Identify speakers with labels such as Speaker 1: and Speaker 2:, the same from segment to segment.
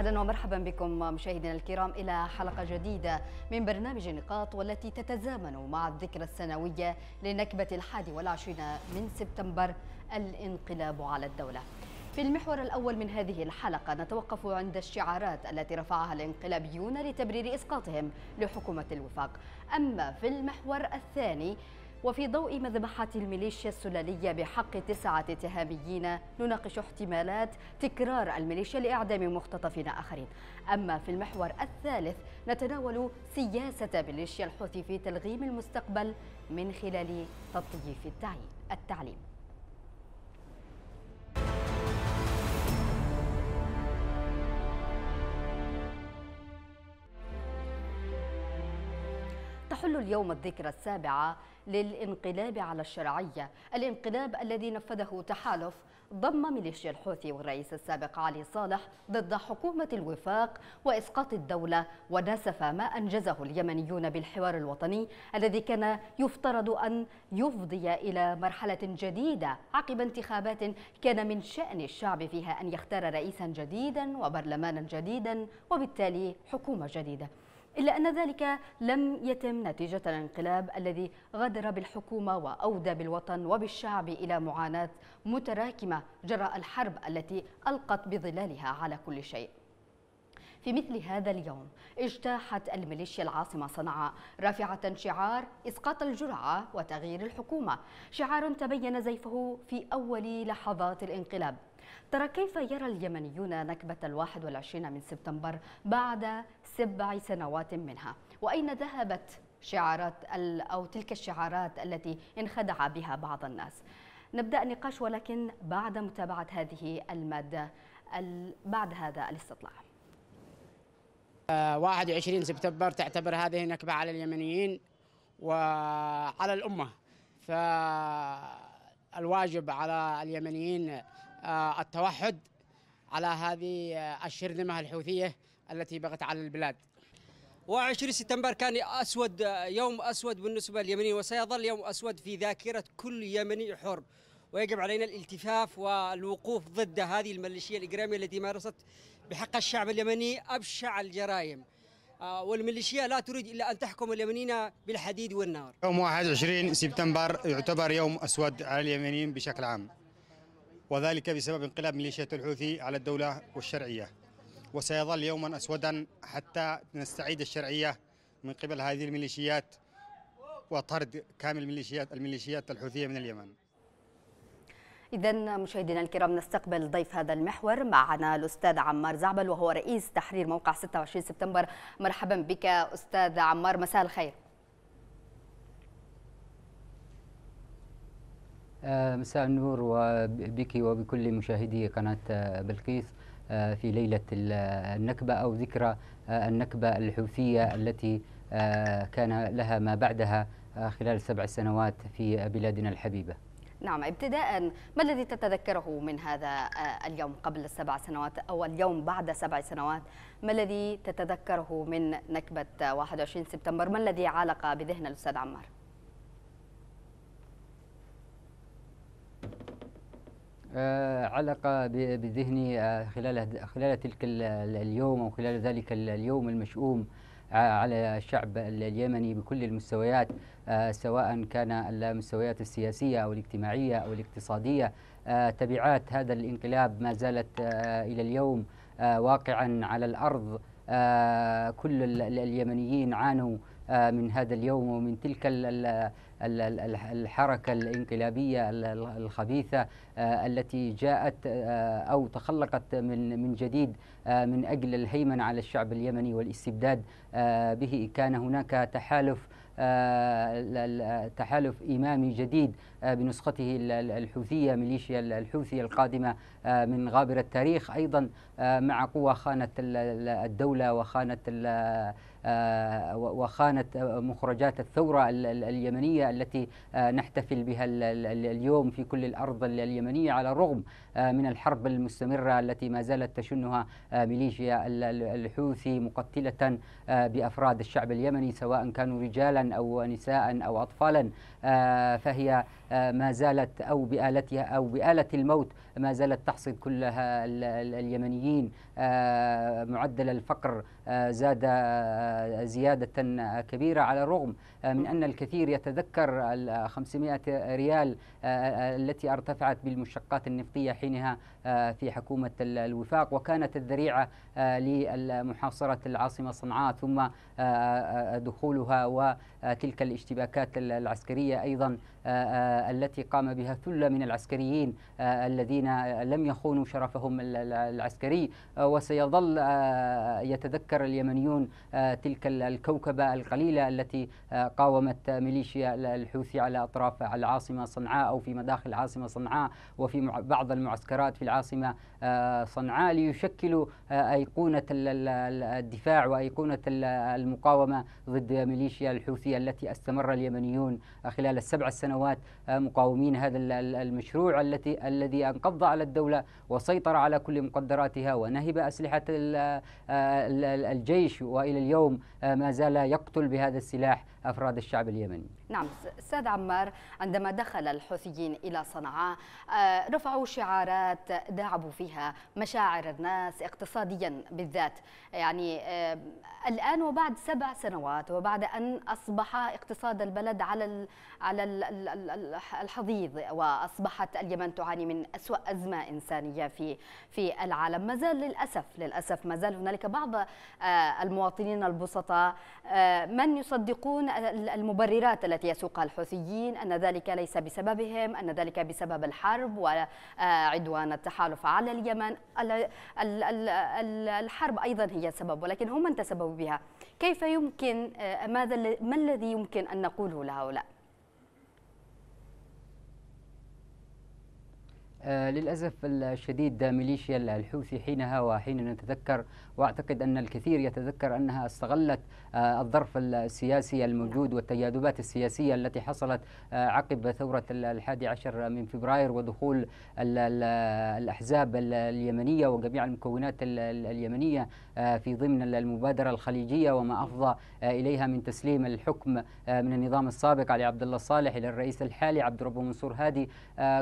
Speaker 1: اهلا ومرحبا بكم مشاهدينا الكرام الى حلقه جديده من برنامج نقاط والتي تتزامن مع الذكرى السنويه لنكبه الحادي والعشرين من سبتمبر الانقلاب على الدوله. في المحور الأول من هذه الحلقة نتوقف عند الشعارات التي رفعها الانقلابيون لتبرير إسقاطهم لحكومة الوفاق أما في المحور الثاني وفي ضوء مذبحة الميليشيا السلالية بحق تسعة اتهاميين نناقش احتمالات تكرار الميليشيا لإعدام مختطفين آخرين أما في المحور الثالث نتناول سياسة ميليشيا الحوثي في تلغيم المستقبل من خلال تطييف التعليم تحل اليوم الذكرى السابعة للانقلاب على الشرعية الانقلاب الذي نفذه تحالف ضم ميليشيا الحوثي والرئيس السابق علي صالح ضد حكومة الوفاق وإسقاط الدولة ونسف ما أنجزه اليمنيون بالحوار الوطني الذي كان يفترض أن يفضي إلى مرحلة جديدة عقب انتخابات كان من شأن الشعب فيها أن يختار رئيسا جديدا وبرلمانا جديدا وبالتالي حكومة جديدة إلا أن ذلك لم يتم نتيجة الانقلاب الذي غدر بالحكومة وأودى بالوطن وبالشعب إلى معاناة متراكمة جراء الحرب التي ألقت بظلالها على كل شيء في مثل هذا اليوم اجتاحت الميليشيا العاصمة صنعاء رافعة شعار إسقاط الجرعة وتغيير الحكومة شعار تبين زيفه في أول لحظات الانقلاب ترى كيف يرى اليمنيون نكبة الواحد والعشرين من سبتمبر بعد سبع سنوات منها وأين ذهبت شعارات أو تلك الشعارات التي انخدع بها بعض الناس نبدأ النقاش ولكن بعد متابعة هذه المادة بعد هذا
Speaker 2: الاستطلاع 21 آه، سبتمبر تعتبر هذه نكبة على اليمنيين وعلى الأمة فالواجب على اليمنيين آه، التوحد على هذه آه، الشرذمة الحوثية التي بغت على البلاد و20 سبتمبر كان أسود آه، يوم أسود بالنسبة لليمنيين وسيظل يوم أسود في ذاكرة كل يمني حر ويجب علينا الالتفاف والوقوف ضد هذه الميليشيا الإجرامية التي مارست بحق الشعب اليمني أبشع الجرائم والميليشيا لا تريد إلا أن تحكم اليمنيين بالحديد والنار يوم 21 سبتمبر يعتبر يوم أسود على اليمنيين بشكل عام وذلك بسبب انقلاب ميليشيا الحوثي على الدولة والشرعية وسيظل يوما أسودا حتى نستعيد الشرعية من قبل هذه الميليشيات وطرد كامل الميليشيات الميليشيات الحوثية من اليمن
Speaker 1: إذا مشاهدينا الكرام نستقبل ضيف هذا المحور معنا الأستاذ عمار زعبل وهو رئيس تحرير موقع 26 سبتمبر مرحبا بك أستاذ عمار مساء الخير
Speaker 2: آه، مساء النور وبك وبكل مشاهدي قناة آه، بلقيس آه، في ليلة النكبة أو ذكرى النكبة الحوثية التي كان لها ما بعدها خلال سبع سنوات في بلادنا الحبيبة
Speaker 1: نعم ابتداء ما الذي تتذكره من هذا اليوم قبل السبع سنوات أو اليوم بعد سبع سنوات ما الذي تتذكره من نكبة 21 سبتمبر ما الذي علق بذهن الأستاذ عمار؟
Speaker 2: آه، علق بذهني آه، خلال خلال تلك اليوم او خلال ذلك اليوم المشؤوم آه، على الشعب اليمني بكل المستويات سواء كان المستويات السياسيه او الاجتماعيه او الاقتصاديه تبعات هذا الانقلاب ما زالت الى اليوم واقعا على الارض كل اليمنيين عانوا من هذا اليوم ومن تلك الحركة الانقلابية الخبيثة آه، التي جاءت آه، أو تخلقت من من جديد آه، من أجل الهيمنة على الشعب اليمني والاستبداد به كان هناك تحالف تحالف إمامي جديد بنسخته الحوثية ميليشيا الحوثية القادمة من غابر التاريخ أيضا مع قوى خانة الدولة وخانة آه، وخانة آه، مخرجات الثورة اليمنية التي آه، نحتفل بها اليوم في كل الأرض اليمنية على الرغم آه، من الحرب المستمرة التي ما زالت تشنها آه، ميليشيا الحوثي مقتلة آه، بأفراد الشعب اليمني سواء كانوا رجالا أو نساء أو أطفالا فهي ما زالت أو بآلتها أو بآلة الموت ما زالت تحصد كلها اليمنيين معدل الفقر زاد زيادة كبيرة على الرغم آه، من أن الكثير يتذكر الخمسمائة 500 ريال آه، آه، التي ارتفعت بالمشتقات النفطية حينها آه، في حكومة الوفاق وكانت الذريعة آه، لمحاصرة العاصمة صنعاء ثم آه، دخولها وتلك الاشتباكات العسكرية أيضا التي قام بها ثلة من العسكريين الذين لم يخونوا شرفهم العسكري وسيظل يتذكر اليمنيون تلك الكوكبة القليلة التي قاومت ميليشيا الحوثي على أطراف العاصمة صنعاء أو في مداخل العاصمة صنعاء وفي بعض المعسكرات في العاصمة آه، صنعاء ليشكلوا آه، أيقونة الدفاع وأيقونة المقاومة ضد ميليشيا الحوثية التي استمر اليمنيون خلال السبع السنوات آه، مقاومين هذا المشروع التي الذي انقض على الدولة وسيطر على كل مقدراتها ونهب أسلحة الجيش وإلى اليوم ما زال يقتل بهذا السلاح أفراد الشعب اليمني
Speaker 1: نعم أستاذ عمار عندما دخل الحوثيين إلى صنعاء آه، رفعوا شعارات داعبوا فيها مشاعر الناس اقتصاديا بالذات يعني آه، الآن وبعد سبع سنوات وبعد أن أصبح اقتصاد البلد على على الحضيض وأصبحت اليمن تعاني من أسوأ أزمة إنسانية في في العالم ما زال للأسف للأسف ما زال هنالك بعض آه، المواطنين البسطاء من يصدقون المبررات التي يسوقها الحوثيين أن ذلك ليس بسببهم أن ذلك بسبب الحرب وعدوان آه، التحالف على اليمن الحرب أيضا هي سبب ولكن هم من تسببوا بها كيف يمكن آه، ماذا ما الذي يمكن أن نقوله لهؤلاء؟
Speaker 2: آه للأسف الشديد ميليشيا الحوثي حينها وحين نتذكر وأعتقد أن الكثير يتذكر أنها استغلت آه الظرف السياسي الموجود والتجاذبات السياسية التي حصلت آه عقب ثورة الحادي عشر من فبراير ودخول الأحزاب اليمنية وجميع المكونات اليمنية آه، في ضمن المبادرة الخليجية وما أفضى آه، إليها من تسليم الحكم آه، من النظام السابق علي عبد الله صالح إلى الرئيس الحالي عبد ربه منصور هادي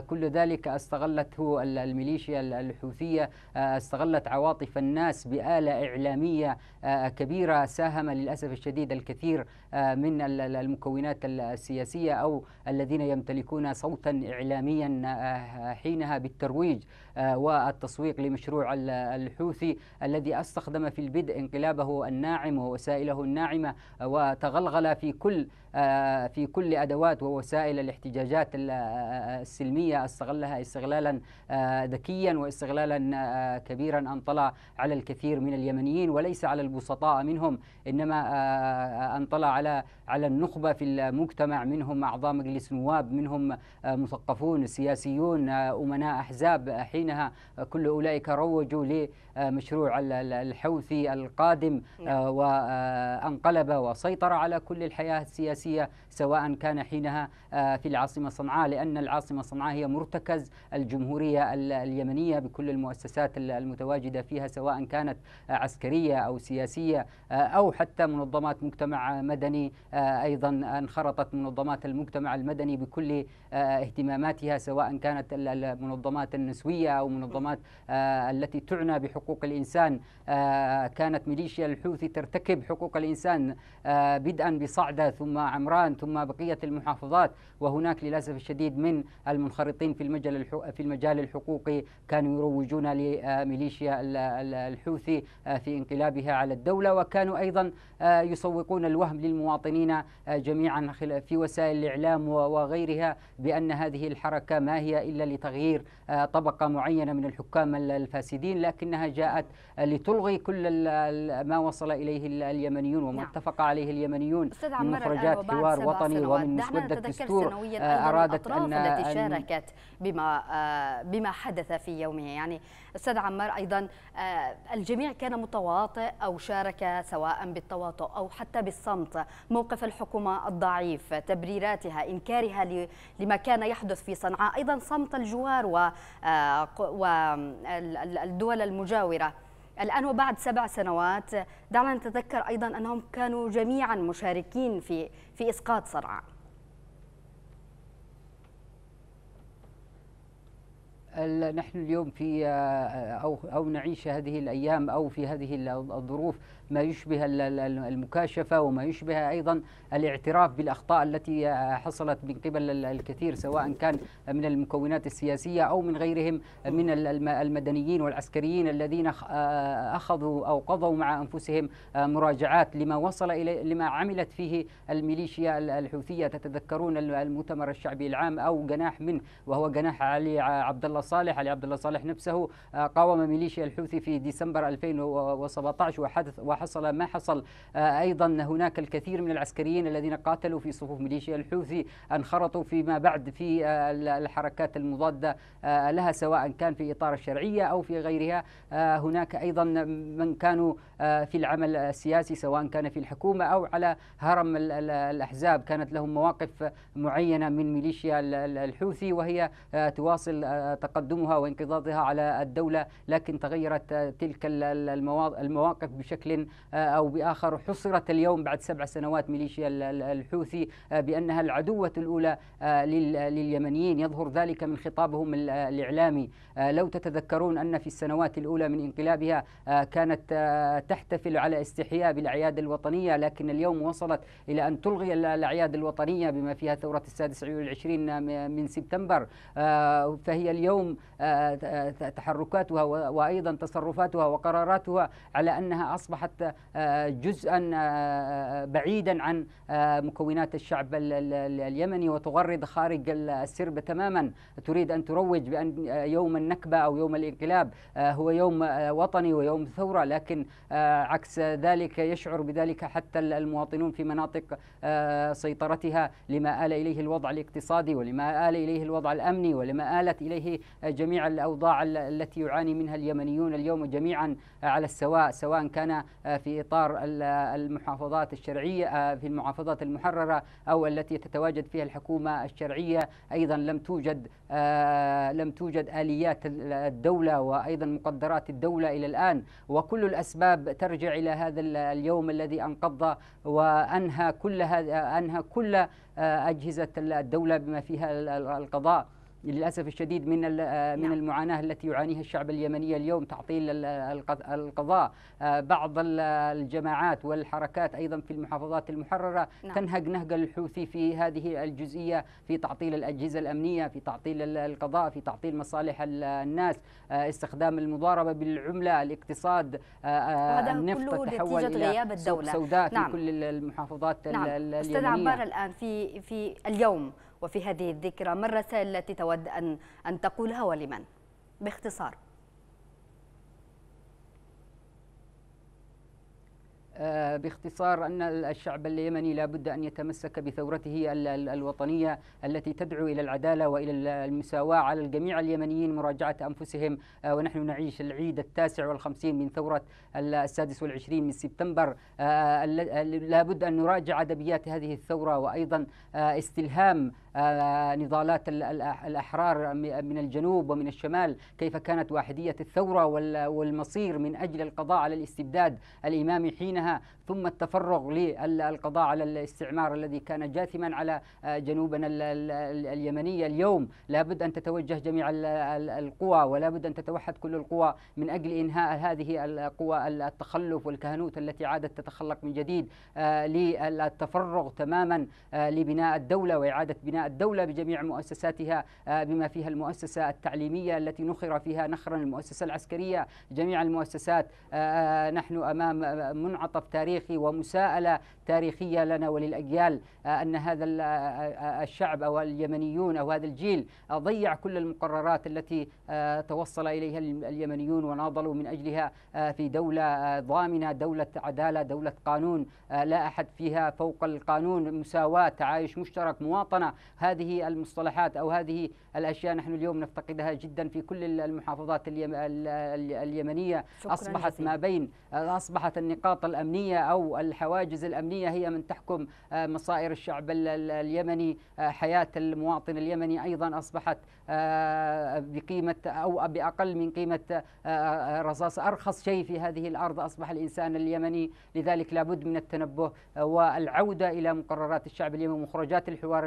Speaker 2: كل ذلك استغل هو الميليشيا الحوثية آه، استغلت عواطف الناس بآلة إعلامية آه، كبيرة ساهم للأسف الشديد الكثير آه، من المكونات السياسية أو الذين يمتلكون صوتا إعلاميا حينها بالترويج والتسويق لمشروع الحوثي الذي استخدم في البدء انقلابه الناعم ووسائله الناعمه وتغلغل في كل آه، في كل ادوات ووسائل الاحتجاجات آه، السلميه استغلها استغلالا آه، ذكيا واستغلالا كبيرا انطلى على الكثير من اليمنيين وليس على البسطاء منهم انما انطلى على على النخبه في المجتمع منهم اعضاء مجلس نواب منهم مثقفون سياسيون امناء احزاب حين حينها كل أولئك روجوا لمشروع الحوثي القادم نعم. آه، وانقلب آه، وسيطر على كل الحياة السياسية سواء كان حينها آه، في العاصمة صنعاء لأن العاصمة صنعاء هي مرتكز الجمهورية اليمنية بكل المؤسسات المتواجدة فيها سواء كانت عسكرية أو سياسية أو حتى منظمات مجتمع مدني أيضا انخرطت منظمات المجتمع المدني بكل اهتماماتها سواء كانت المنظمات النسوية ومنظمات آه، التي تعنى بحقوق الإنسان آه، كانت ميليشيا الحوثي ترتكب حقوق الإنسان آه، بدءا بصعدة ثم عمران ثم بقية المحافظات وهناك للأسف الشديد من المنخرطين في المجال في المجال الحقوقي كانوا يروجون لميليشيا الحوثي في انقلابها على الدولة وكانوا أيضا يسوقون الوهم للمواطنين جميعا في وسائل الإعلام وغيرها بأن هذه الحركة ما هي إلا لتغيير طبقة معينة معينة من الحكام الفاسدين لكنها جاءت لتلغي كل ما وصل إليه اليمنيون وما نعم. اتفق عليه اليمنيون من مخرجات حوار وطني ومن مسودة دستور آه، أرادت أن التي شاركت
Speaker 1: بما آه، بما حدث في يومها يعني أستاذ عمار أيضا آه، الجميع كان متواطئ أو شارك سواء بالتواطؤ أو حتى بالصمت موقف الحكومة الضعيف تبريراتها إنكارها لما كان يحدث في صنعاء أيضا صمت الجوار و والدول المجاورة الآن وبعد سبع سنوات دعنا نتذكر أيضا أنهم كانوا جميعا مشاركين في في إسقاط صنعاء
Speaker 2: نحن اليوم في آه، أو, أو نعيش هذه الأيام أو في هذه الظروف ما يشبه المكاشفة وما يشبه أيضا الاعتراف بالأخطاء التي حصلت من قبل الكثير سواء كان من المكونات السياسية أو من غيرهم من المدنيين والعسكريين الذين آه، أخذوا أو قضوا مع أنفسهم آه، مراجعات لما وصل إلى لما عملت فيه الميليشيا الحوثية تتذكرون المؤتمر الشعبي العام أو جناح منه وهو جناح علي عبد الله صالح علي عبد الله صالح نفسه آه، قاوم ميليشيا الحوثي في ديسمبر 2017 وحدث حصل ما حصل آه، أيضا هناك الكثير من العسكريين الذين قاتلوا في صفوف ميليشيا الحوثي انخرطوا فيما بعد في آه، الحركات المضادة آه، لها سواء كان في إطار الشرعية أو في غيرها هناك أيضا من كانوا في العمل السياسي سواء كان في الحكومة أو على هرم الأحزاب كانت لهم مواقف معينة من ميليشيا الحوثي وهي تواصل تقدمها وانقضاضها على الدولة لكن تغيرت تلك المواقف بشكل آه، أو بآخر حصرت اليوم بعد سبع سنوات ميليشيا الحوثي آه، بأنها العدوة الأولى آه، لليمنيين يظهر ذلك من خطابهم الإعلامي لو تتذكرون أن في السنوات الأولى من انقلابها كانت تحتفل على استحياء بالأعياد الوطنية لكن اليوم وصلت إلى أن تلغي الأعياد الوطنية بما فيها ثورة السادس والعشرين من سبتمبر فهي اليوم تحركاتها وأيضا تصرفاتها وقراراتها على أنها أصبحت اصبحت آه، جزءا آه، آه، بعيدا عن مكونات الشعب اليمني وتغرد خارج السرب تماما تريد ان تروج بان يوم النكبه او يوم الانقلاب هو يوم وطني ويوم ثوره لكن عكس ذلك يشعر بذلك حتى المواطنون في مناطق سيطرتها لما آل إليه الوضع الاقتصادي ولما آل إليه الوضع الأمني ولما آلت إليه جميع الأوضاع التي يعاني منها اليمنيون اليوم جميعا على السواء سواء كان آه، في إطار المحافظات الشرعية آه، في المحافظات المحررة أو التي تتواجد فيها الحكومة الشرعية أيضا لم توجد آه، لم توجد آليات الدولة وأيضا مقدرات الدولة إلى الآن وكل الأسباب ترجع إلى هذا اليوم الذي أنقض وأنهى كل أنهى كل أجهزة الدولة بما فيها القضاء للاسف الشديد من آه، من نعم. المعاناه التي يعانيها الشعب اليمني اليوم تعطيل القضاء آه، بعض الجماعات والحركات ايضا في المحافظات المحرره نعم. تنهج نهج الحوثي في هذه الجزئيه في تعطيل الاجهزه الامنيه في تعطيل القضاء في تعطيل مصالح الناس آه، استخدام المضاربه بالعمله الاقتصاد النفط تحول الى غياب الدولة. سوداء نعم. في كل المحافظات نعم. اليمنيه استاذ عبار
Speaker 1: الان في في اليوم وفي هذه الذكرى ما الرسائل التي تود أن,
Speaker 2: أن تقولها ولمن باختصار آه، باختصار أن الشعب اليمني لا بد أن يتمسك بثورته الوطنية التي تدعو إلى العدالة وإلى المساواة على الجميع اليمنيين مراجعة أنفسهم آه، ونحن نعيش العيد التاسع والخمسين من ثورة السادس والعشرين من سبتمبر آه، لا بد أن نراجع أدبيات هذه الثورة وأيضا استلهام آه، نضالات الأحرار من الجنوب ومن الشمال كيف كانت واحدية الثورة والمصير من أجل القضاء على الاستبداد الإمامي حينها ثم التفرغ للقضاء على الاستعمار الذي كان جاثما على آه، جنوبنا اليمنية اليوم لابد أن تتوجه جميع القوى ولا بد أن تتوحد كل القوى من أجل إنهاء هذه القوى التخلف والكهنوت التي عادت تتخلق من جديد آه، للتفرغ تماما لبناء الدولة وإعادة بناء الدولة بجميع مؤسساتها آه، بما فيها المؤسسة التعليمية التي نخر فيها نخرا المؤسسة العسكرية جميع المؤسسات آه، آه، نحن أمام منعطف تاريخي ومساءلة تاريخية لنا وللأجيال آه، أن هذا آه، آه، الشعب أو اليمنيون أو هذا الجيل ضيع كل المقررات التي توصل إليها اليمنيون وناضلوا من أجلها في دولة ضامنة دولة عدالة دولة قانون لا أحد فيها فوق القانون مساواة تعايش مشترك مواطنة هذه المصطلحات أو هذه الأشياء نحن اليوم نفتقدها جدا في كل المحافظات اليم اليمنية أصبحت جزيلا. ما بين أصبحت النقاط الأمنية أو الحواجز الأمنية هي من تحكم آه، مصائر الشعب اليمني آه، حياة المواطن اليمني أيضا أصبحت آه، بقيمة أو بأقل من قيمة رصاص أرخص شيء في هذه الأرض أصبح الإنسان اليمني لذلك لابد من التنبه والعودة إلى مقررات الشعب اليمني ومخرجات الحوار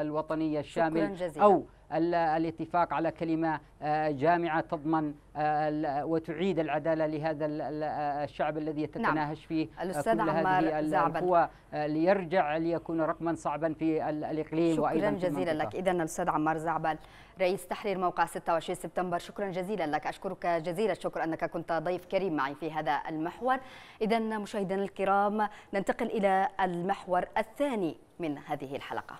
Speaker 2: الوطنية الشامل أو الاتفاق على كلمة آه، جامعة تضمن آه، وتعيد العدالة لهذا آه، الشعب الذي نعم. يتناهش فيه الأستاذ كل هذه القوة ليرجع ليكون رقما صعبا في الإقليم شكرا وأيضا جزيلا لك إذا الأستاذ عمار زعبل رئيس
Speaker 1: تحرير موقع 26 سبتمبر شكرا جزيلا لك أشكرك جزيلا الشكر أنك كنت ضيف كريم معي في هذا المحور إذا مشاهدينا الكرام ننتقل إلى المحور الثاني من هذه الحلقة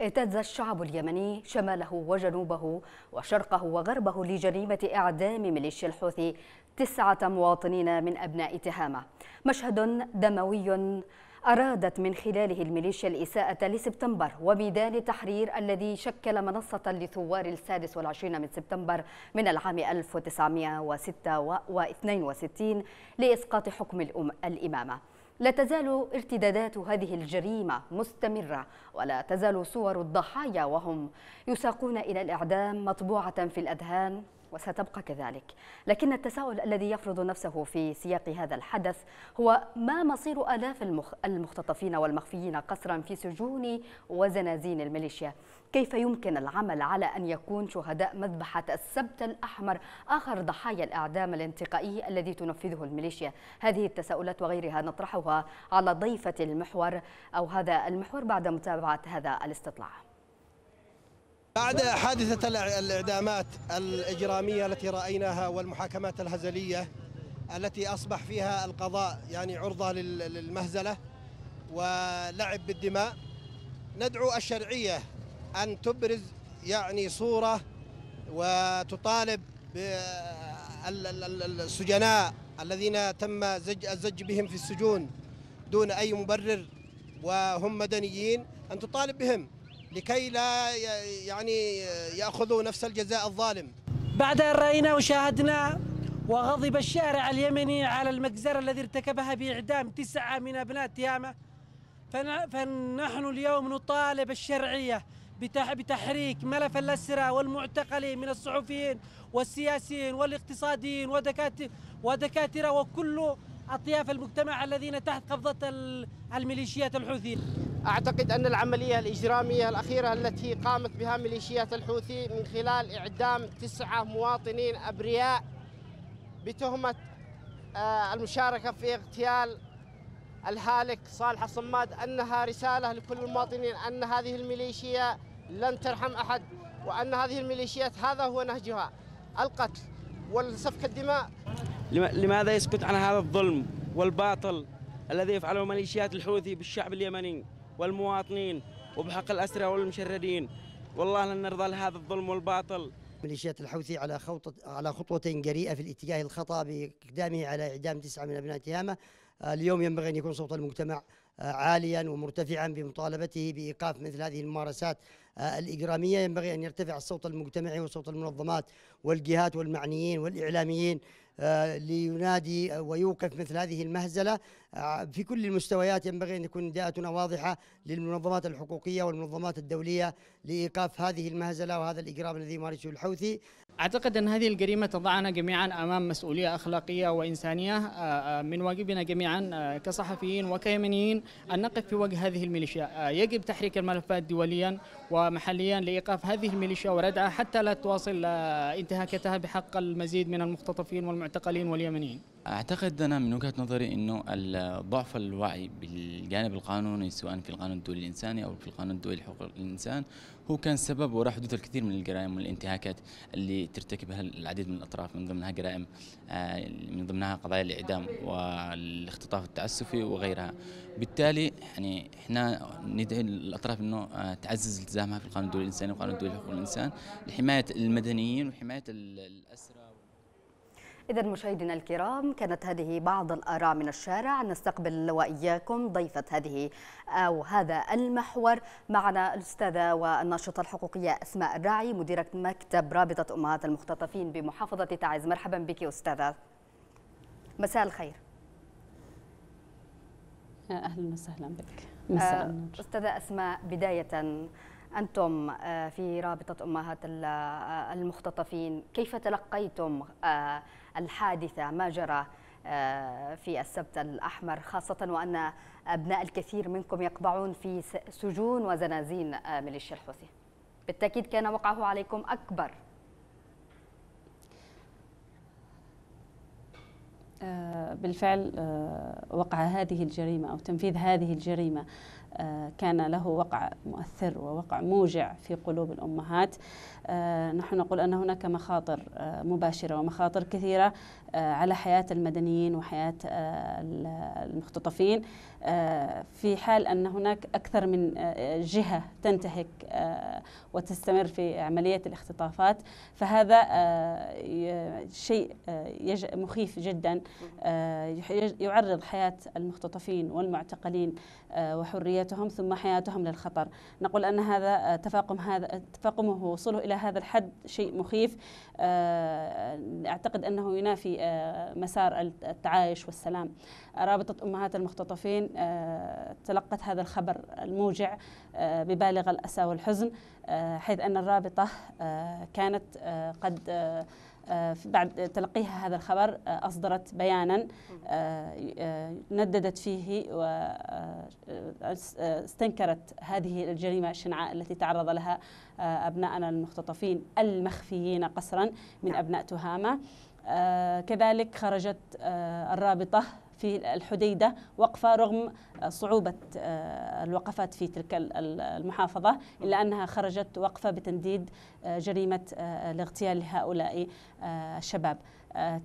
Speaker 1: اهتز الشعب اليمني شماله وجنوبه وشرقه وغربه لجريمة إعدام ميليشيا الحوثي تسعة مواطنين من أبناء تهامة مشهد دموي أرادت من خلاله الميليشيا الإساءة لسبتمبر وميدان تحرير الذي شكل منصة لثوار السادس والعشرين من سبتمبر من العام 1962 لإسقاط حكم الإمامة لا تزال ارتدادات هذه الجريمة مستمرة ولا تزال صور الضحايا وهم يساقون إلى الإعدام مطبوعة في الأذهان وستبقى كذلك لكن التساؤل الذي يفرض نفسه في سياق هذا الحدث هو ما مصير آلاف المخ... المختطفين والمخفيين قسرا في سجون وزنازين الميليشيا كيف يمكن العمل على أن يكون شهداء مذبحة السبت الأحمر آخر ضحايا الإعدام الانتقائي الذي تنفذه الميليشيا هذه التساؤلات وغيرها نطرحها على ضيفة المحور أو هذا المحور بعد متابعة هذا الاستطلاع
Speaker 3: بعد حادثة الإعدامات الإجرامية التي رأيناها والمحاكمات الهزلية التي أصبح فيها القضاء يعني عرضة للمهزلة ولعب بالدماء ندعو الشرعية أن تبرز يعني صورة وتطالب السجناء الذين تم
Speaker 4: زج الزج بهم في السجون دون أي مبرر وهم مدنيين أن تطالب بهم لكي لا يعني يأخذوا نفس الجزاء الظالم بعد أن رأينا وشاهدنا وغضب الشارع اليمني على المجزرة الذي ارتكبها بإعدام تسعة من أبناء تيامة فنحن اليوم نطالب الشرعية بتحريك ملف الأسرى والمعتقلين من الصحفيين والسياسيين والاقتصاديين ودكاترة, ودكاترة وكل أطياف المجتمع الذين تحت قبضة الميليشيات الحوثية أعتقد أن
Speaker 5: العملية الإجرامية الأخيرة التي قامت بها ميليشيات الحوثي من خلال إعدام تسعة مواطنين أبرياء بتهمة آه، المشاركة في اغتيال الهالك صالح الصماد أنها رسالة لكل المواطنين أن هذه الميليشيا لن ترحم أحد وأن هذه الميليشيات هذا هو
Speaker 4: نهجها القتل والسفك الدماء
Speaker 3: لماذا يسكت عن هذا الظلم والباطل الذي يفعله ميليشيات الحوثي بالشعب اليمني والمواطنين وبحق الأسرى والمشردين والله لن نرضى لهذا الظلم والباطل
Speaker 2: ميليشيات الحوثي على خطوة على خطوة جريئة في الاتجاه الخطأ بإقدامه على إعدام تسعة من أبناء تهامة آه، اليوم ينبغي أن يكون صوت المجتمع عاليا ومرتفعا بمطالبته بايقاف مثل هذه الممارسات الاجراميه ينبغي ان يرتفع الصوت المجتمعي وصوت المنظمات والجهات والمعنيين والاعلاميين آه، لينادي ويوقف مثل هذه المهزله آه، في كل المستويات ينبغي أن يكون نداءتنا واضحة للمنظمات الحقوقية والمنظمات الدولية لإيقاف هذه المهزلة وهذا الإجرام الذي يمارسه الحوثي أعتقد أن هذه الجريمة تضعنا جميعا أمام مسؤولية أخلاقية وإنسانية آه، آه، من واجبنا جميعا كصحفيين وكيمنيين أن نقف في وجه هذه الميليشيا يجب تحريك الملفات دوليا ومحليا لإيقاف هذه الميليشيا وردعها حتى لا تواصل انتهاكاتها بحق المزيد من المختطفين والمعتقلين واليمنيين
Speaker 3: اعتقد انا من وجهه نظري انه ضعف الوعي بالجانب القانوني سواء في القانون الدولي الانساني او في القانون الدولي لحقوق الانسان هو كان سبب وراء حدوث الكثير من الجرائم والانتهاكات اللي ترتكبها العديد من الاطراف من ضمنها جرائم آه، من ضمنها قضايا الاعدام والاختطاف التعسفي وغيرها بالتالي يعني احنا ندعي الاطراف انه آه، تعزز التزامها في القانون الدولي الانساني والقانون الدولي لحقوق الانسان لحمايه المدنيين وحمايه الاسرى
Speaker 1: إذا مشاهدينا الكرام كانت هذه بعض الآراء من الشارع نستقبل وإياكم ضيفة هذه أو هذا المحور معنا الأستاذة والناشطة الحقوقية أسماء الراعي مديرة مكتب رابطة أمهات المختطفين بمحافظة تعز مرحبا بك أستاذة مساء الخير
Speaker 5: أهلا وسهلا بك
Speaker 2: آه، مساء النور
Speaker 1: أستاذة أسماء بداية أنتم آه، في رابطة أمهات آه، المختطفين كيف تلقيتم الحادثة ما جرى آه، في السبت الأحمر خاصة وأن أبناء الكثير منكم يقبعون في سجون وزنازين آه، ميليشيا الحوثي بالتأكيد كان وقعه عليكم أكبر
Speaker 5: آه، بالفعل وقع هذه الجريمة أو تنفيذ هذه الجريمة آه، كان له وقع مؤثر ووقع موجع في قلوب الأمهات آه، نحن نقول أن هناك مخاطر آه، مباشرة ومخاطر كثيرة آه، على حياة المدنيين وحياة آه، المختطفين آه، في حال أن هناك أكثر من جهة تنتهك وتستمر في عملية الاختطافات فهذا شيء مخيف جدا يعرض حياة المختطفين والمعتقلين وحريتهم ثم حياتهم للخطر نقول أن هذا تفاقم هذا تفاقمه وصوله إلى هذا الحد شيء مخيف أعتقد أنه ينافي مسار التعايش والسلام رابطة أمهات المختطفين آه، تلقت هذا الخبر الموجع آه، ببالغ الأسى والحزن آه، حيث أن الرابطة كانت قد آه، بعد تلقيها هذا الخبر آه، أصدرت بيانا آه، نددت فيه واستنكرت هذه الجريمة الشنعاء التي تعرض لها أبناءنا المختطفين المخفيين قسرا من نعم. أبناء تهامة كذلك خرجت الرابطة في الحديدة وقفة رغم صعوبة آه، الوقفات في تلك المحافظة إلا أنها خرجت وقفة بتنديد آه، جريمة الاغتيال آه، لهؤلاء الشباب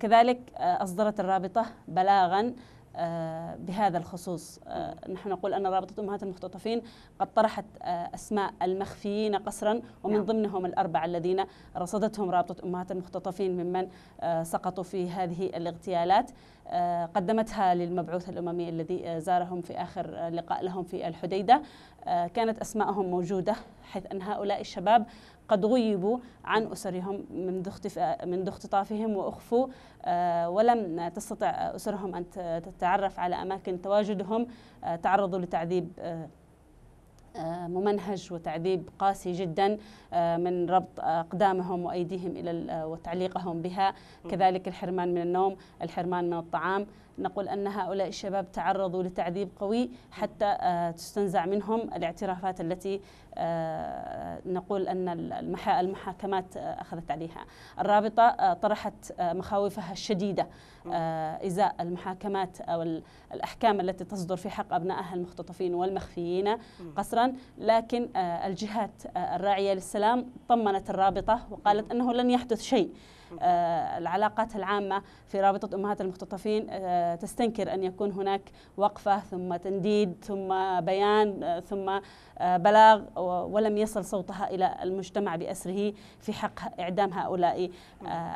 Speaker 5: كذلك أصدرت الرابطة بلاغا آه، بهذا الخصوص آه، نحن نقول أن رابطة أمهات المختطفين قد طرحت آه، أسماء المخفيين قسرا ومن نعم. ضمنهم الأربعة الذين رصدتهم رابطة أمهات المختطفين ممن سقطوا في هذه الاغتيالات قدمتها للمبعوث الأممي الذي زارهم في آخر لقاء لهم في الحديدة كانت أسماءهم موجودة حيث أن هؤلاء الشباب قد غيبوا عن أسرهم منذ منذ اختطافهم وأخفوا آه، ولم تستطع أسرهم أن تتعرف على أماكن تواجدهم آه، تعرضوا لتعذيب آه، ممنهج وتعذيب قاسي جدا من ربط أقدامهم وأيديهم إلى وتعليقهم بها كذلك الحرمان من النوم الحرمان من الطعام نقول أن هؤلاء الشباب تعرضوا لتعذيب قوي حتى آه، تستنزع منهم الاعترافات التي آه، نقول أن المحاكمات آه، أخذت عليها الرابطة طرحت مخاوفها الشديدة إزاء المحاكمات أو الأحكام التي تصدر في حق أبنائها المختطفين والمخفيين قصرا لكن الجهات الراعية للسلام طمنت الرابطة وقالت أنه لن يحدث شيء آه، العلاقات العامة في رابطة أمهات المختطفين آه، تستنكر أن يكون هناك وقفة ثم تنديد ثم بيان آه، ثم بلاغ ولم يصل صوتها إلى المجتمع بأسره في حق إعدام هؤلاء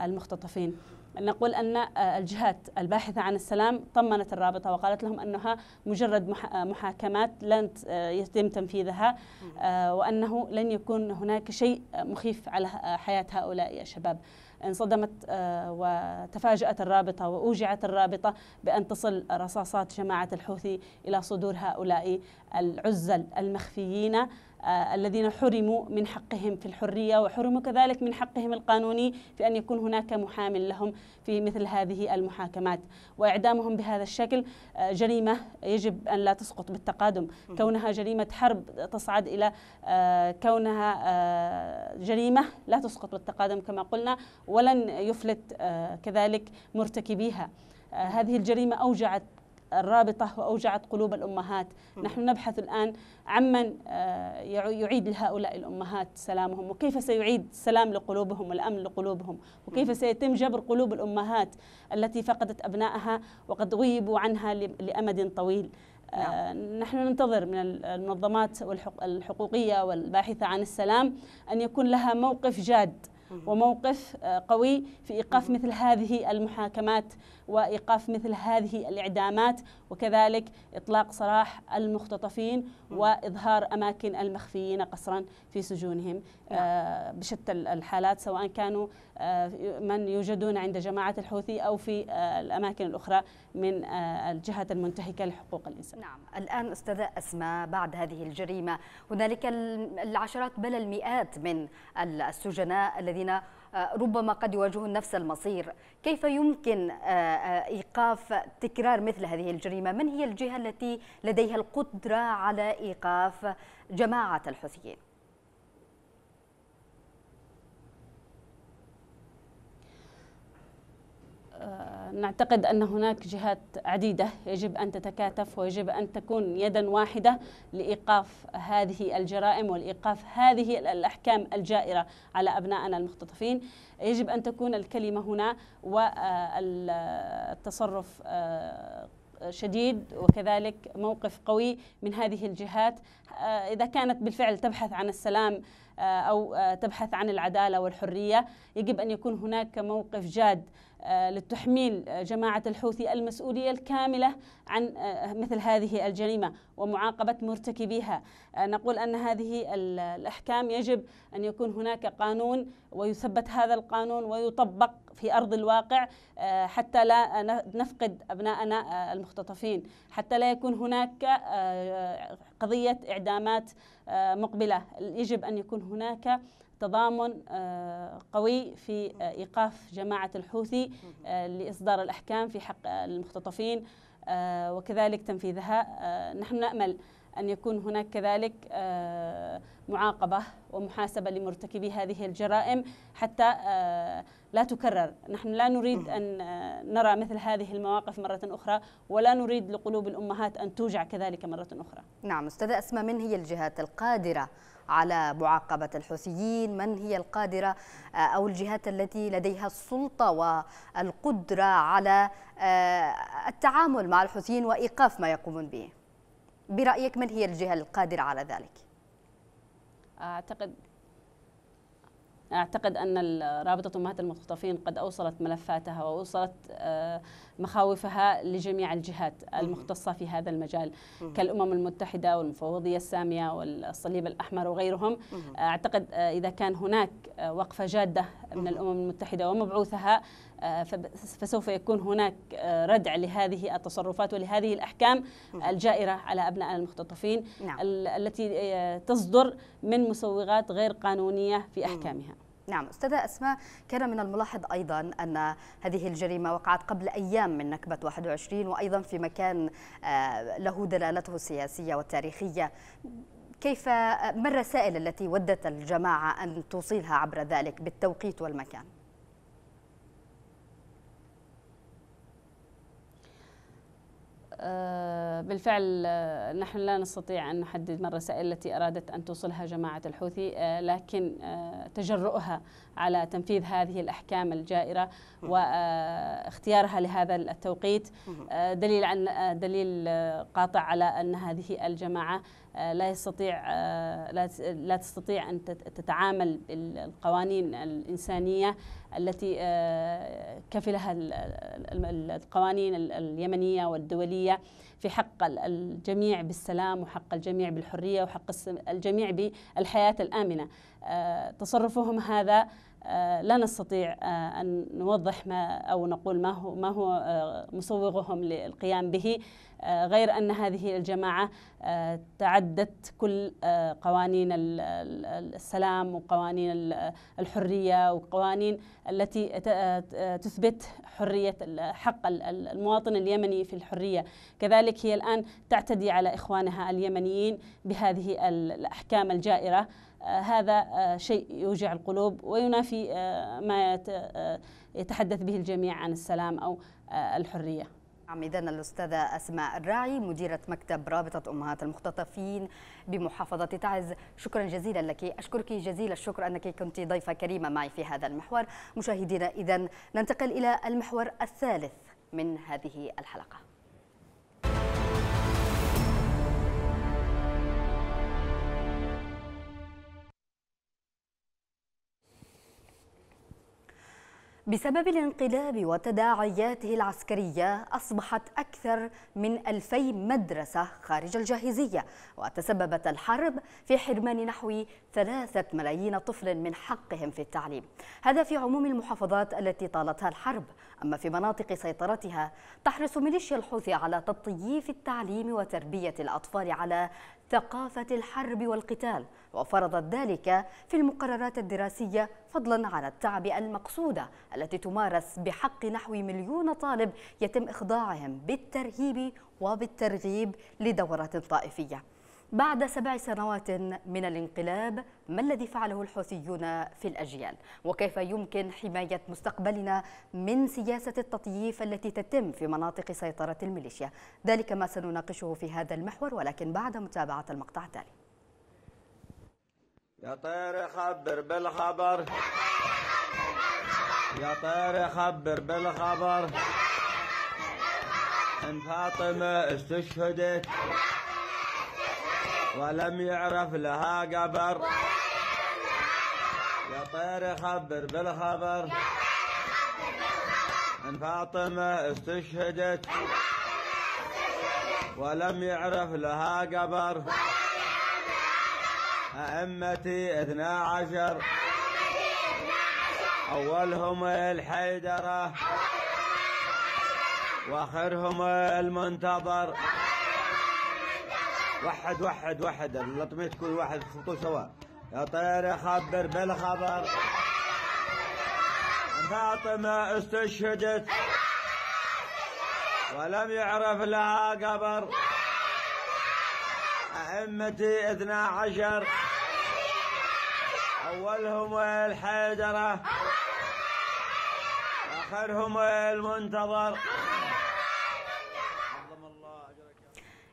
Speaker 5: المختطفين نقول أن الجهات الباحثة عن السلام طمنت الرابطة وقالت لهم أنها مجرد محاكمات لن يتم تنفيذها وأنه لن يكون هناك شيء مخيف على حياة هؤلاء الشباب انصدمت آه، وتفاجأت الرابطة وأوجعت الرابطة بأن تصل رصاصات جماعة الحوثي إلى صدور هؤلاء العزل المخفيين آه، الذين حرموا من حقهم في الحرية وحرموا كذلك من حقهم القانوني في أن يكون هناك محام لهم في مثل هذه المحاكمات وإعدامهم بهذا الشكل آه، جريمة يجب أن لا تسقط بالتقادم كونها جريمة حرب تصعد إلى آه، كونها جريمة لا تسقط بالتقادم كما قلنا ولن يفلت كذلك مرتكبيها هذه الجريمة أوجعت الرابطة وأوجعت قلوب الأمهات نحن نبحث الآن عمن آه، يعيد لهؤلاء الأمهات سلامهم وكيف سيعيد سلام لقلوبهم والأمن لقلوبهم وكيف سيتم جبر قلوب الأمهات التي فقدت أبنائها وقد غيبوا عنها لأمد طويل آه، نعم. نحن ننتظر من المنظمات الحقوقية والباحثة عن السلام أن يكون لها موقف جاد وموقف آه، قوي في إيقاف مثل هذه المحاكمات وإيقاف مثل هذه الإعدامات وكذلك إطلاق سراح المختطفين وإظهار أماكن المخفيين قسرا في سجونهم آه، نعم. بشتى الحالات سواء كانوا آه، من يوجدون عند جماعة الحوثي أو في آه، الأماكن الأخرى من الجهات المنتهكة لحقوق الإنسان نعم الآن أستاذة أسماء بعد هذه الجريمة هنالك
Speaker 1: العشرات بل المئات من السجناء الذين ربما قد يواجهون نفس المصير كيف يمكن آه، آه، إيقاف تكرار مثل هذه الجريمة من هي الجهة التي لديها القدرة على إيقاف جماعة
Speaker 5: الحوثيين آه، نعتقد أن هناك جهات عديدة يجب أن تتكاتف ويجب أن تكون يدا واحدة لإيقاف هذه الجرائم والإيقاف هذه الأحكام الجائرة على أبنائنا المختطفين يجب أن تكون الكلمة هنا والتصرف آه، شديد وكذلك موقف قوي من هذه الجهات آه، إذا كانت بالفعل تبحث عن السلام أو تبحث عن العدالة والحرية يجب أن يكون هناك موقف جاد آه، لتحميل آه، جماعة الحوثي المسؤولية الكاملة عن آه، مثل هذه الجريمة ومعاقبة مرتكبيها نقول أن هذه الأحكام يجب أن يكون هناك قانون ويثبت هذا القانون ويطبق في أرض الواقع حتى لا نفقد أبناءنا المختطفين حتى لا يكون هناك قضية إعدامات مقبلة يجب أن يكون هناك تضامن آه، قوي في آه، إيقاف جماعة الحوثي آه، لإصدار الأحكام في حق المختطفين وكذلك تنفيذها نحن نأمل أن يكون هناك كذلك معاقبة ومحاسبة لمرتكبي هذه الجرائم حتى لا تكرر نحن لا نريد أن نرى مثل هذه المواقف مرة أخرى ولا نريد لقلوب الأمهات أن توجع كذلك مرة أخرى
Speaker 1: نعم أستاذة أسماء من هي الجهات القادرة على معاقبة الحوثيين من هي القادرة آه، أو الجهات التي لديها السلطة والقدرة على آه، التعامل مع الحوثيين وإيقاف ما يقومون به برأيك من هي الجهة القادرة على ذلك؟
Speaker 5: أعتقد أعتقد أن رابطة أمهات المخطفين قد أوصلت ملفاتها وأوصلت آه، مخاوفها لجميع الجهات المختصة في هذا المجال كالأمم المتحدة والمفوضية السامية والصليب الأحمر وغيرهم أعتقد آه، إذا كان هناك آه، وقفة جادة من الأمم المتحدة ومبعوثها فسوف يكون هناك آه، ردع لهذه التصرفات ولهذه الأحكام الجائرة على أبناء المختطفين نعم. التي آه، تصدر من مسوغات غير قانونية في أحكامها نعم أستاذة أسماء كان من الملاحظ
Speaker 1: أيضا أن هذه الجريمة وقعت قبل أيام من نكبة 21 وأيضا في مكان آه، له دلالته السياسية والتاريخية كيف ما الرسائل التي ودت الجماعة أن توصلها عبر ذلك بالتوقيت والمكان؟
Speaker 5: آه، بالفعل آه، نحن لا نستطيع أن نحدد ما الرسائل التي أرادت أن توصلها جماعة الحوثي آه، لكن تجرؤها على تنفيذ هذه الأحكام الجائرة واختيارها لهذا التوقيت دليل عن دليل قاطع على أن هذه الجماعة آه، لا يستطيع آه، لا تستطيع ان تتعامل بالقوانين الانسانيه التي آه، كفلها القوانين اليمنيه والدوليه في حق الجميع بالسلام وحق الجميع بالحريه وحق الجميع بالحياه الامنه تصرفهم هذا لا نستطيع ان نوضح ما او نقول ما هو ما هو مسوغهم للقيام به آه، غير أن هذه الجماعة آه، تعدت كل آه، قوانين السلام وقوانين الحرية وقوانين التي تثبت حرية حق المواطن اليمني في الحرية كذلك هي الآن تعتدي على إخوانها اليمنيين بهذه الأحكام الجائرة هذا شيء يوجع القلوب وينافي ما يتحدث به الجميع عن السلام أو الحرية نعم إذا الأستاذة
Speaker 1: أسماء الراعي مديرة مكتب رابطة أمهات المختطفين بمحافظة تعز شكرا جزيلا لك أشكرك جزيل الشكر أنك كنت ضيفة كريمة معي في هذا المحور مشاهدينا إذا ننتقل إلى المحور الثالث من هذه الحلقة بسبب الانقلاب وتداعياته العسكرية أصبحت أكثر من 2000 مدرسة خارج الجاهزية وتسببت الحرب في حرمان نحو ثلاثة ملايين طفل من حقهم في التعليم هذا في عموم المحافظات التي طالتها الحرب أما في مناطق سيطرتها تحرص ميليشيا الحوثي على تطييف التعليم وتربية الأطفال على ثقافة الحرب والقتال وفرضت ذلك في المقررات الدراسية فضلا عن التعب المقصودة التي تمارس بحق نحو مليون طالب يتم إخضاعهم بالترهيب وبالترغيب لدورات طائفية بعد سبع سنوات من الانقلاب ما الذي فعله الحوثيون في الأجيال وكيف يمكن حماية مستقبلنا من سياسة التطييف التي تتم في مناطق سيطرة الميليشيا ذلك ما سنناقشه في هذا المحور ولكن بعد متابعة المقطع التالي
Speaker 3: يا طير خبر بالخبر يا طير خبر بالخبر ان فاطمة استشهدت ولم يعرف لها قبر يا طير خبر بالخبر ان فاطمة استشهدت ولم يعرف لها قبر أئمتي اثنا عشر أولهم الحيدرة وآخرهم المنتظر وحد وحد وحد لطميت كل واحد خلطوا سوا يا طير خبر بالخبر فاطمة استشهدت ولم يعرف لها قبر أئمتي اثنا عشر أولهم الحيدرة آخرهم المنتظر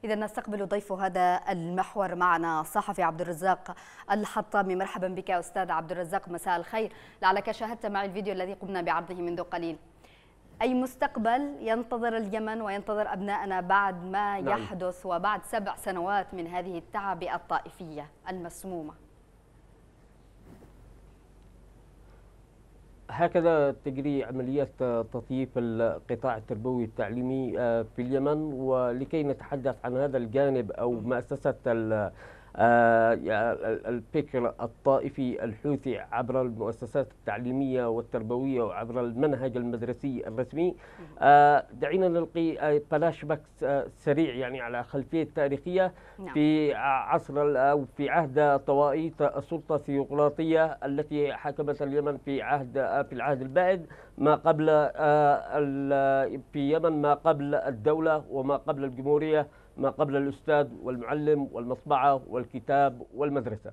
Speaker 1: إذا نستقبل ضيف هذا المحور معنا الصحفي عبد الرزاق الحطامي مرحبا بك أستاذ عبد الرزاق مساء الخير لعلك شاهدت معي الفيديو الذي قمنا بعرضه منذ قليل أي مستقبل ينتظر اليمن وينتظر أبنائنا بعد ما نعم. يحدث وبعد سبع سنوات من هذه التعب الطائفية المسمومة
Speaker 4: هكذا تجري عمليات تطييف القطاع التربوي التعليمي آه، في اليمن ولكي نتحدث عن هذا الجانب أو مؤسسة آه، الفكر الطائفي الحوثي عبر المؤسسات التعليمية والتربوية وعبر المنهج المدرسي الرسمي آه، دعينا نلقي فلاش آه، باك سريع يعني على خلفية تاريخية نعم. في عصر أو في عهد طوائيت السلطة الثيوقراطية التي حكمت اليمن في عهد في العهد البعد ما قبل في اليمن ما قبل الدولة وما قبل الجمهورية ما قبل الأستاذ والمعلم والمطبعة والكتاب والمدرسة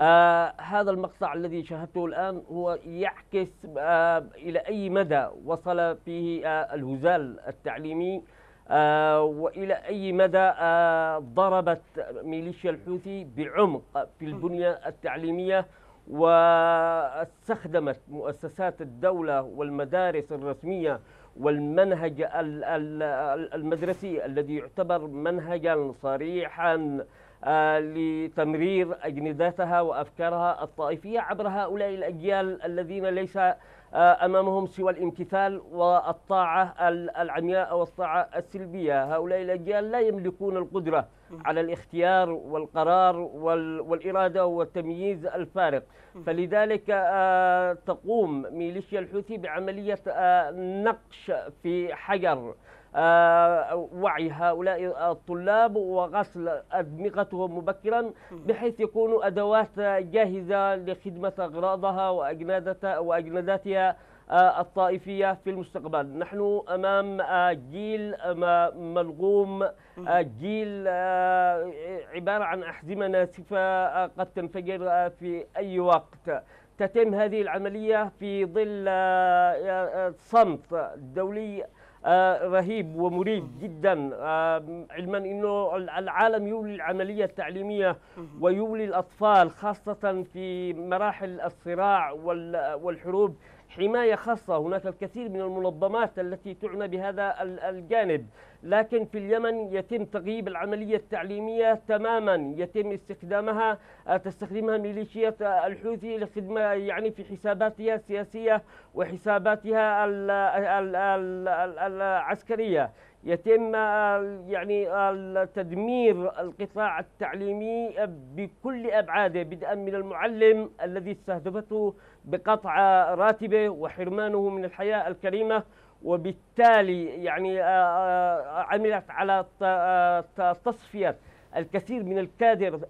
Speaker 4: آه هذا المقطع الذي شاهدته الآن هو يعكس آه إلى أي مدى وصل فيه آه الهزال التعليمي آه وإلى أي مدى آه ضربت ميليشيا الحوثي بعمق في البنية التعليمية واستخدمت مؤسسات الدولة والمدارس الرسمية والمنهج المدرسي الذي يعتبر منهجا صريحا آه، لتمرير أجنداتها وأفكارها الطائفية عبر هؤلاء الأجيال الذين ليس آه، أمامهم سوى الامتثال والطاعة العمياء والطاعة السلبية هؤلاء الأجيال لا يملكون القدرة على الاختيار والقرار والإرادة والتمييز الفارق فلذلك آه، تقوم ميليشيا الحوثي بعملية آه، نقش في حجر آه، وعي هؤلاء الطلاب وغسل أدمغتهم مبكرا بحيث يكونوا أدوات جاهزة لخدمة أغراضها وأجنادتها وأجنداتها آه، الطائفية في المستقبل نحن أمام آه، جيل آه، ملغوم جيل عبارة عن أحزمة ناسفة قد تنفجر في أي وقت تتم هذه العملية في ظل صمت دولي رهيب ومريب جدا علما انه العالم يولي العمليه التعليميه ويولي الاطفال خاصه في مراحل الصراع والحروب حماية خاصة هناك الكثير من المنظمات التي تعنى بهذا الجانب لكن في اليمن يتم تغييب العملية التعليمية تماما يتم استخدامها آه، تستخدمها ميليشيات الحوثي لخدمة يعني في حساباتها السياسية وحساباتها العسكرية يتم يعني تدمير القطاع التعليمي بكل ابعاده بدءا من المعلم الذي استهدفته بقطع راتبه وحرمانه من الحياه الكريمه وبالتالي يعني عملت على تصفيه الكثير من الكادر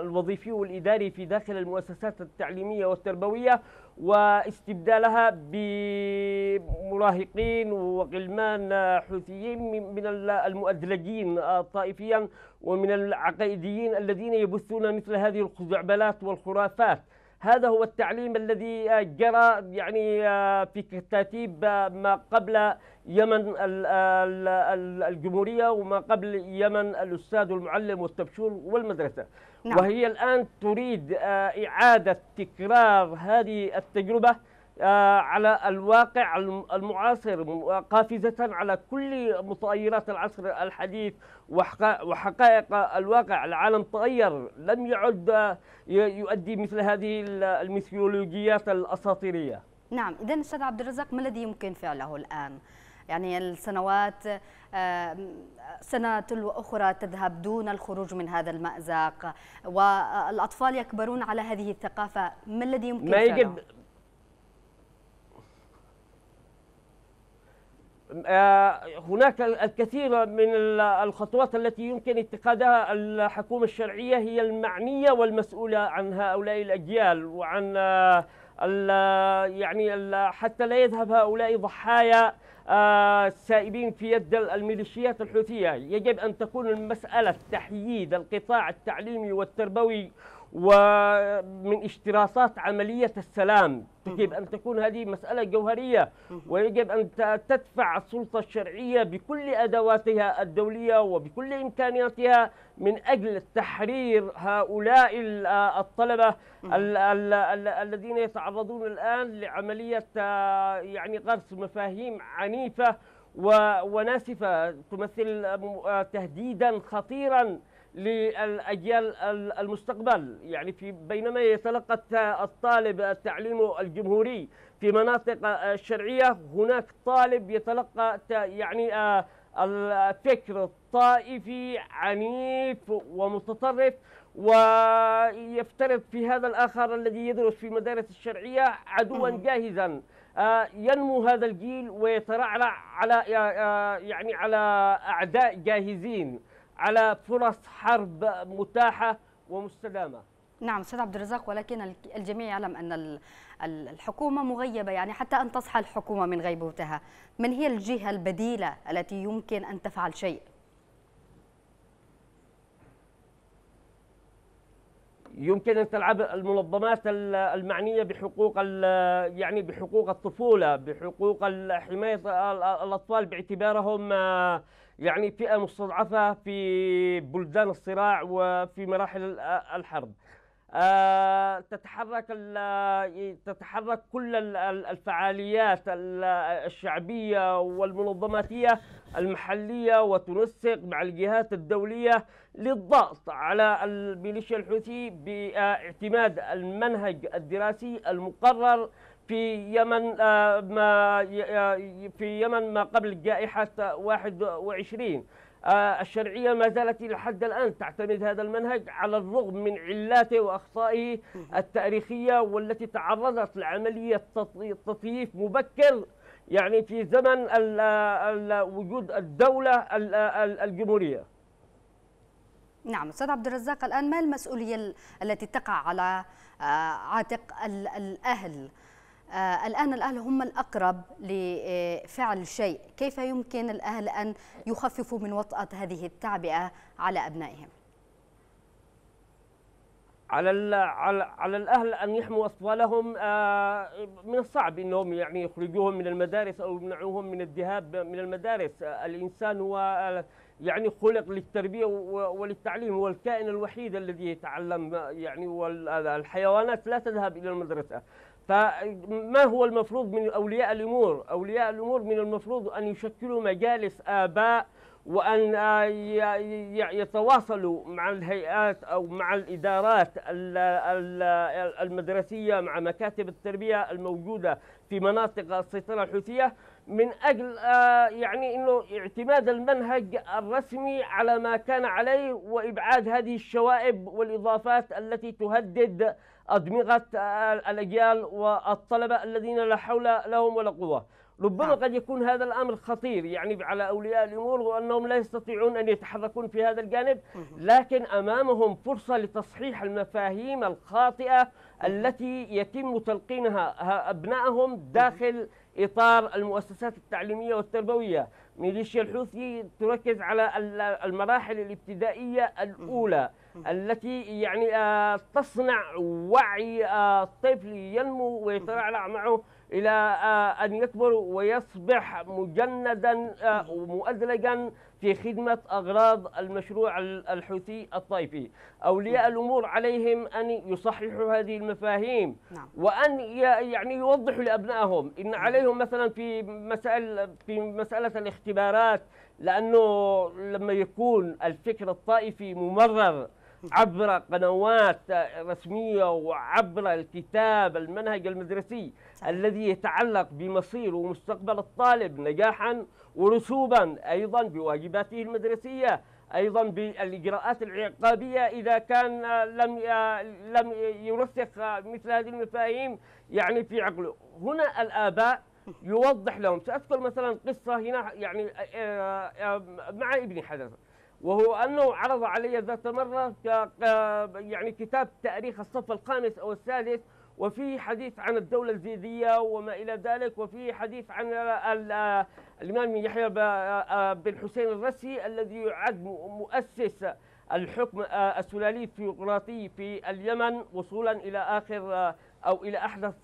Speaker 4: الوظيفي والإداري في داخل المؤسسات التعليمية والتربوية واستبدالها بمراهقين وغلمان حوثيين من المؤدلجين طائفيا ومن العقائديين الذين يبثون مثل هذه الخزعبلات والخرافات هذا هو التعليم الذي آه، جرى يعني آه، في ترتيب آه، ما قبل يمن الجمهورية وما قبل يمن الأستاذ والمعلم والتبشور والمدرسة نعم. وهي الآن تريد إعادة تكرار هذه التجربة على الواقع المعاصر قافزة على كل متغيرات العصر الحديث وحقائق الواقع العالم تغير لم يعد يؤدي مثل هذه الميثولوجيات الاساطيريه
Speaker 1: نعم اذا استاذ عبد الرزاق ما الذي يمكن فعله الان يعني السنوات سنة تلو أخرى تذهب دون الخروج من هذا المأزق والأطفال يكبرون على هذه الثقافة ما الذي يمكن ما يجب
Speaker 4: آه، هناك الكثير من الخطوات التي يمكن اتخاذها الحكومة الشرعية هي المعنية والمسؤولة عن هؤلاء الأجيال وعن آه، ال يعني حتى لا يذهب هؤلاء ضحايا آه، سائبين في يد الميليشيات الحوثية يجب أن تكون المسألة تحييد القطاع التعليمي والتربوي ومن اشتراطات عملية السلام يجب أن تكون هذه مسألة جوهرية ويجب أن تدفع السلطة الشرعية بكل أدواتها الدولية وبكل إمكانياتها من أجل تحرير هؤلاء الطلبة الذين يتعرضون الآن لعملية يعني غرس مفاهيم عنيفة وناسفة تمثل تهديدا خطيرا للأجيال المستقبل يعني في بينما يتلقى الطالب التعليم الجمهوري في مناطق الشرعية هناك طالب يتلقى يعني آه، الفكر الطائفي عنيف ومتطرف ويفترض في هذا الآخر الذي يدرس في مدارس الشرعية عدوا جاهزا آه، ينمو هذا الجيل ويترعرع على آه، يعني على أعداء جاهزين على فرص حرب متاحة ومستدامة نعم استاذ
Speaker 1: عبد الرزاق ولكن الجميع يعلم ان الحكومه مغيبه يعني حتى ان تصحى الحكومه من غيبوتها من هي الجهه البديله التي يمكن ان تفعل شيء؟
Speaker 4: يمكن ان تلعب المنظمات المعنيه بحقوق يعني بحقوق الطفوله، بحقوق حمايه الاطفال باعتبارهم آه، يعني فئة مستضعفة في بلدان الصراع وفي مراحل الحرب آه، تتحرك تتحرك كل الفعاليات الشعبية والمنظماتية المحلية وتنسق مع الجهات الدولية للضغط على الميليشيا الحوثي باعتماد المنهج الدراسي المقرر في يمن آه، ما آه، في يمن ما قبل جائحة 21 آه، الشرعية ما زالت إلى حد الآن تعتمد هذا المنهج على الرغم من علاته وأخطائه التاريخية والتي تعرضت لعملية تطييف مبكر يعني في زمن وجود الدولة الجمهورية
Speaker 1: نعم استاذ عبد الرزاق الان ما المسؤوليه التي تقع على عاتق الاهل آه، الآن الأهل هم الأقرب لفعل شيء كيف يمكن الأهل أن يخففوا من وطأة هذه التعبئة على أبنائهم
Speaker 4: على على على الاهل ان يحموا اطفالهم آه، من الصعب انهم يعني يخرجوهم من المدارس او يمنعوهم من الذهاب من المدارس الانسان هو يعني خلق للتربيه وللتعليم هو الكائن الوحيد الذي يتعلم يعني والحيوانات لا تذهب الى المدرسه فما هو المفروض من أولياء الأمور أولياء الأمور من المفروض أن يشكلوا مجالس آباء وأن يتواصلوا مع الهيئات أو مع الإدارات المدرسية مع مكاتب التربية الموجودة في مناطق السيطرة الحوثية من أجل يعني أنه اعتماد المنهج الرسمي على ما كان عليه وإبعاد هذه الشوائب والإضافات التي تهدد أدمغة الأجيال والطلبة الذين لا حول لهم ولا قوة ربما نعم. قد يكون هذا الأمر خطير يعني على أولياء الأمور وأنهم لا يستطيعون أن يتحركون في هذا الجانب لكن أمامهم فرصة لتصحيح المفاهيم الخاطئة التي يتم تلقينها أبنائهم داخل إطار المؤسسات التعليمية والتربوية ميليشيا الحوثي تركز على المراحل الابتدائية الأولى التي يعني آه، تصنع وعي آه، الطفل ينمو ويترعرع معه إلى آه، أن يكبر ويصبح مجندا ومؤدلجا في خدمة أغراض المشروع الحوثي الطائفي أولياء الأمور عليهم أن يصححوا هذه المفاهيم نعم. وأن يعني يوضحوا لأبنائهم إن عليهم مثلا في مسائل في مسألة الاختبارات لأنه لما يكون الفكر الطائفي ممرر عبر قنوات رسمية وعبر الكتاب المنهج المدرسي الذي يتعلق بمصير ومستقبل الطالب نجاحا ورسوبا أيضا بواجباته المدرسية ايضا بالاجراءات العقابيه اذا كان لم لم يرسخ مثل هذه المفاهيم يعني في عقله هنا الاباء يوضح لهم ساذكر مثلا قصه هنا يعني آه، آه، مع ابني حدث وهو أنه عرض علي ذات مرة يعني كتاب تاريخ الصف الخامس أو السادس وفيه حديث عن الدولة الزيدية وما إلى ذلك وفيه حديث عن الإمام يحيى بن حسين الرسي الذي يعد مؤسس الحكم آه، السلالي الثيوقراطي في اليمن وصولا إلى آخر آه، أو إلى أحدث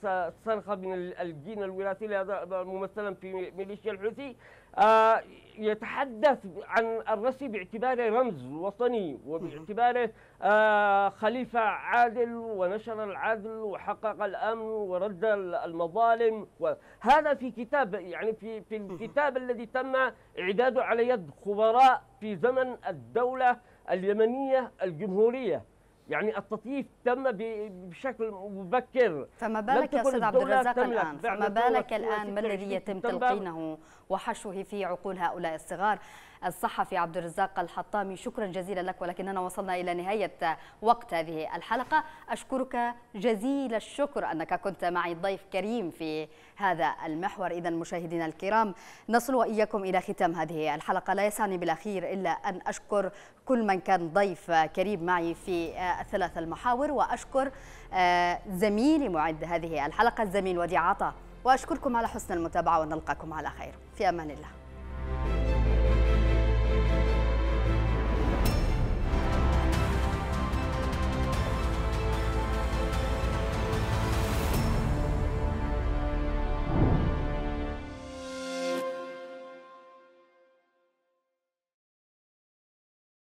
Speaker 4: صرخة من الجين الوراثي ممثلا في ميليشيا الحوثي آه، يتحدث عن الرسي باعتباره رمز وطني وباعتباره آه، خليفة عادل ونشر العدل وحقق الأمن ورد المظالم وهذا في كتاب يعني في في الكتاب الذي تم إعداده على يد خبراء في زمن الدولة اليمنية الجمهورية يعني التطييف تم بشكل مبكر فما بالك يا استاذ عبد الرزاق الان فما بالك الان ما الذي يتم تلقينه
Speaker 1: وحشوه في عقول هؤلاء الصغار الصحفي عبد الرزاق الحطامي شكرا جزيلا لك ولكننا وصلنا إلى نهاية وقت هذه الحلقة أشكرك جزيل الشكر أنك كنت معي ضيف كريم في هذا المحور إذا مشاهدينا الكرام نصل وإياكم إلى ختام هذه الحلقة لا يسعني بالأخير إلا أن أشكر كل من كان ضيف كريم معي في الثلاث آه، المحاور وأشكر آه، زميلي معد هذه الحلقة الزميل وديع عطا وأشكركم على حسن المتابعة ونلقاكم على خير في أمان الله